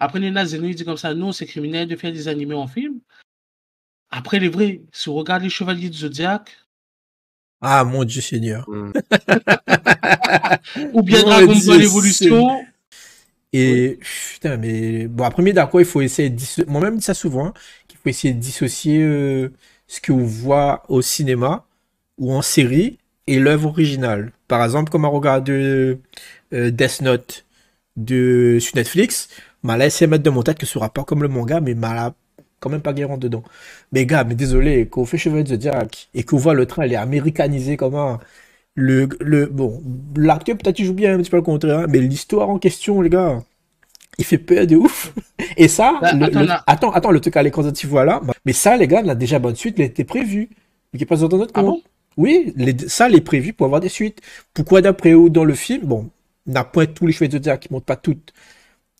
Après, les nous ils disent comme ça, non, c'est criminel de faire des animés en film. Après, les vrais, si on regarde les Chevaliers du Zodiac. Ah, mon Dieu Seigneur. Mm. Ou bien Dragon Ball Evolution. Et putain, mais bon, après, mais d'accord, il faut essayer de Moi-même, dis ça souvent, hein, qu'il faut essayer de dissocier ce euh, ce qu'on voit au cinéma ou en série et l'œuvre originale. Par exemple, comme on regarde de euh, Death Note de, sur Netflix, m'a laissé mettre de mon tête que ce sera comme le manga, mais m'a quand même pas guérant dedans. Mais gars, mais désolé, qu'on fait Chevalier de Zodiac et qu'on voit le train, il est américanisé comme un. Le, le, bon, l'acteur peut-être il joue bien un petit peu le contraire, hein. mais l'histoire en question, les gars, il fait peur de ouf. Et ça, bah, attends, le, attends, le truc à l'écran de vois là, mais ça, les gars, a déjà bonne suite, elle était prévue. Mais qui est pas dans notre comment oui, les, ça, est prévu pour avoir des suites. Pourquoi d'après où dans le film, bon, n'a point tous les cheveux de Zodiac qui montent pas toutes,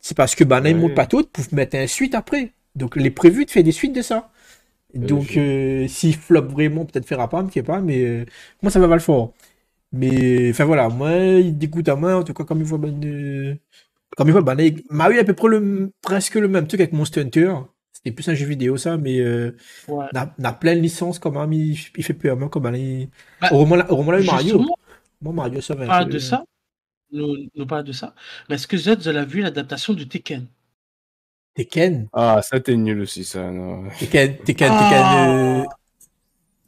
c'est parce que ben, monte pas tout mettre un suite après. Donc, les prévus de fait des suites de ça. Donc, euh, s'il flop vraiment, peut-être faire fera qui est pas, mais euh, moi, ça va mal fort. Mais, enfin voilà, moi, il dégoûte à moi, en tout cas, comme il voit, comme il voit, Mario est à peu près le, presque le même truc avec Monster Hunter. C'était plus un jeu vidéo, ça, mais euh, ouais. n'a, n'a plein de licences quand même, il, fait peur, à quand comme bah, au, moment Mario. Moi, Mario, ça va. être... de ça nous, nous de ça. est-ce que Zed, vous avez vu l'adaptation de Tekken Tekken Ah, ça, t'es nul aussi, ça. Non. Tekken, Tekken, ah! Tekken. Euh,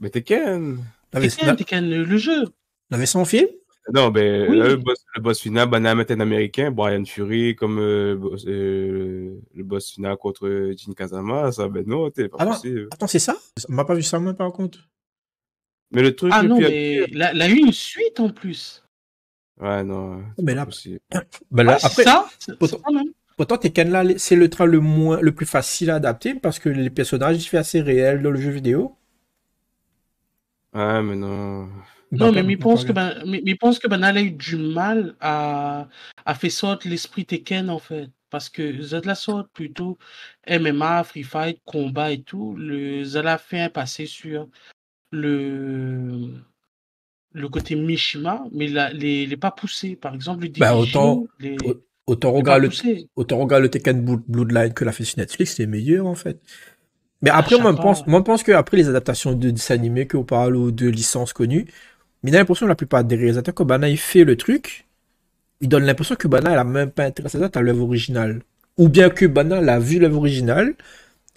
mais Tekken Tekken, Tekken, le jeu. Non, mais son film non, mais euh, le, boss, boss, final, Banam est un américain, Brian Fury, comme euh, le boss final contre Jin Kazama, ça, ben non, t'es pas ah possible. Attends, c'est ça On m'a pas vu ça, moi, par contre. Mais le truc. Ah non, mais il a eu une suite en plus. Ouais, non. Ah, mais là, bah ah, après, ça, pourtant, Tekken Tekken c'est le train le moins, le plus facile à adapter parce que les personnages ils sont assez réels dans le jeu vidéo. Ouais, mais non. Non, mais, mais, pense que, ben, pense que a eu du mal à, à faire sortir l'esprit Tekken, en fait. Parce que de la sorte plutôt MMA, Free Fight, combat et tout. Le, ça fait un passé sur le le côté Mishima, mais la, les, pas poussé. Par exemple, les bah, autant, autant, regarde le, autant regarde le Tekken Bloodline que la fait sur Netflix, c'est meilleur en fait. Mais après, moi, je pense, moi, pense qu'après les adaptations de dessins animés qu'on parle ou de licences connues, mais j'ai l'impression que la plupart des réalisateurs, quand Bana fait le truc, il donne l'impression que Bana, n'a même pas intéressé à l'œuvre originale. Ou bien que Bana, l'a vu l'œuvre originale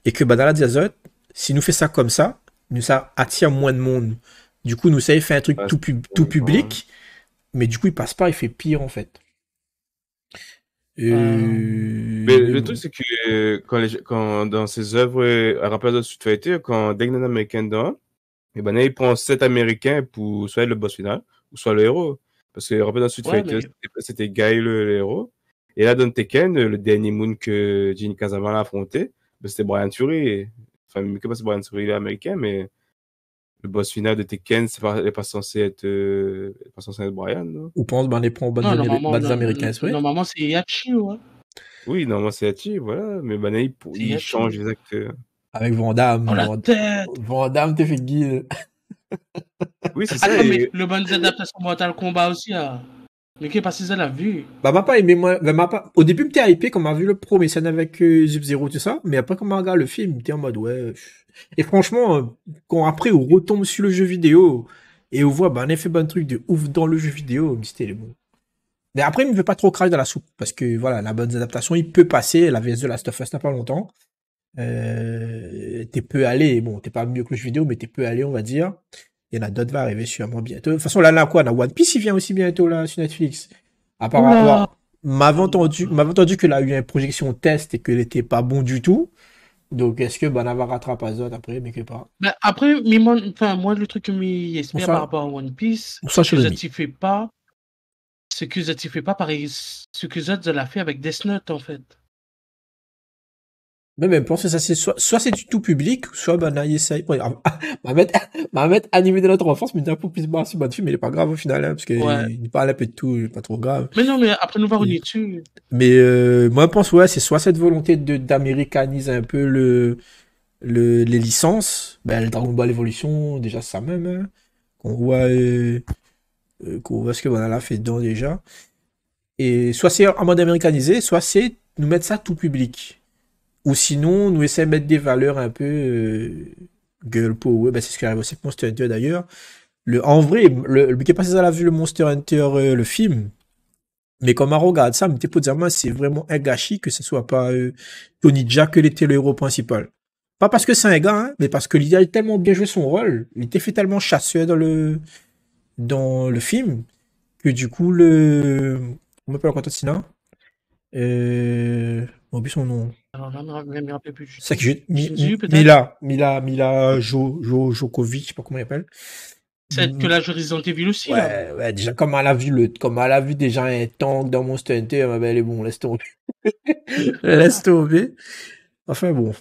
et que Bana, l'a a dit à si nous fait ça comme ça, nous, ça attire moins de monde. Du coup, nous savons fait un truc tout, public, mais du coup, il passe pas, il fait pire en fait. Euh... Mais le truc, c'est que quand, dans ses œuvres à rappel de Fighter, quand Dagnan American dans, eh ben là, il prend sept américains pour soit être le boss final ou soit le héros. Parce que rappel de Street ouais, mais... c'était Guy le, héros. Et là, dans Tekken, le dernier moon que Jin Kazama a affronté, ben, c'était Brian Fury. Enfin, je que pas Brian Fury est américain, mais le boss final de Tekken, c'est pas, censé être, euh, pas censé être Brian, non Ou pense, ben, les prend aux bandes américaines, Normalement, c'est Yachi, ouais. Oui, normalement, c'est Yachi, voilà. Mais Banai, pour... il change les acteurs. Avec Vandame. Oh, Van... Vandame t'es fait guide. oui, c'est ah ça. mais le bon adaptation Mortal Kombat aussi, mais qui passe ça la vue. Bah, m'a pas aimé, moi. Au début, m'étais hypé quand m'a vu le premier scène avec euh, Zip0, tout ça. Mais après, quand m'a regardé le film, tu es en mode, ouais. Et franchement, euh, quand après, on retombe sur le jeu vidéo et on voit bah, ben, un effet bon truc de ouf dans le jeu vidéo, c'était le bon. Mais après, il ne veut pas trop cracher dans la soupe. Parce que, voilà, la bonne adaptation, il peut passer. La VS de Last of Us n'a pas longtemps. Euh, t'es peu allé. Bon, t'es pas mieux que le jeu vidéo, mais t'es peu allé, on va dire. Il y en a d'autres va arriver sûrement bientôt. De toute façon, là, là, quoi, on One Piece, il vient aussi bientôt, là, sur Netflix. Apparemment, m'avait entendu, entendu qu'il a eu une projection test et qu'elle n'était pas bon du tout. Donc, est-ce que Banava rattrape Azot après, mais que pas bah, Après, moi, moi, le truc que j'espère par rapport à One Piece, c'est que ne fait pas, ce que ne fait pas, pareil, ce que Zot l'a fait avec Death Note, en fait. Mais même pense que ça c'est soit, soit c'est du tout public, soit ben là, il essaye. Ah, ah, Mohamed, Mohamed animé de notre enfance, mais d'un coup plus marre sur de film, mais il est pas grave au final, hein, parce qu'il parle un peu de tout, pas trop grave. Mais non, mais après nous voir au YouTube. dessus. Mais euh, moi je pense ouais, c'est soit cette volonté de d'américaniser un peu le, le les licences, ben le Dragon Ball Evolution déjà ça même, hein. qu'on voit euh, euh, qu'on voit ce que fait dedans déjà. Et soit c'est en mode américanisé, soit c'est nous mettre ça tout public. Ou sinon, nous essayons de mettre des valeurs un peu gueule pour ben, c'est ce qui arrive aussi Monster Hunter d'ailleurs. Le, en vrai, le, qui est passé à la vue, le Monster Hunter, euh, le film. Mais quand on regarde ça, Mickey c'est vraiment un gâchis que ce soit pas euh, Tony Jack qui était le héros principal. Pas parce que c'est un gars, hein, mais parce que l'idée a tellement bien joué son rôle. Il était fait tellement chasseur dans le, dans le film que du coup, le. On pas le euh, plus, son nom. C'est que Mila, Mila, Mila jo, jo, Jokovic, je sais pas comment il appelle. C'est que là, je Resident Evil aussi. Ouais, ouais, déjà, comme elle a vu le, comme elle a vu déjà un tank dans Monster Hunter, elle m'a dit, allez, bon, laisse tomber. laisse tomber. Enfin, bon.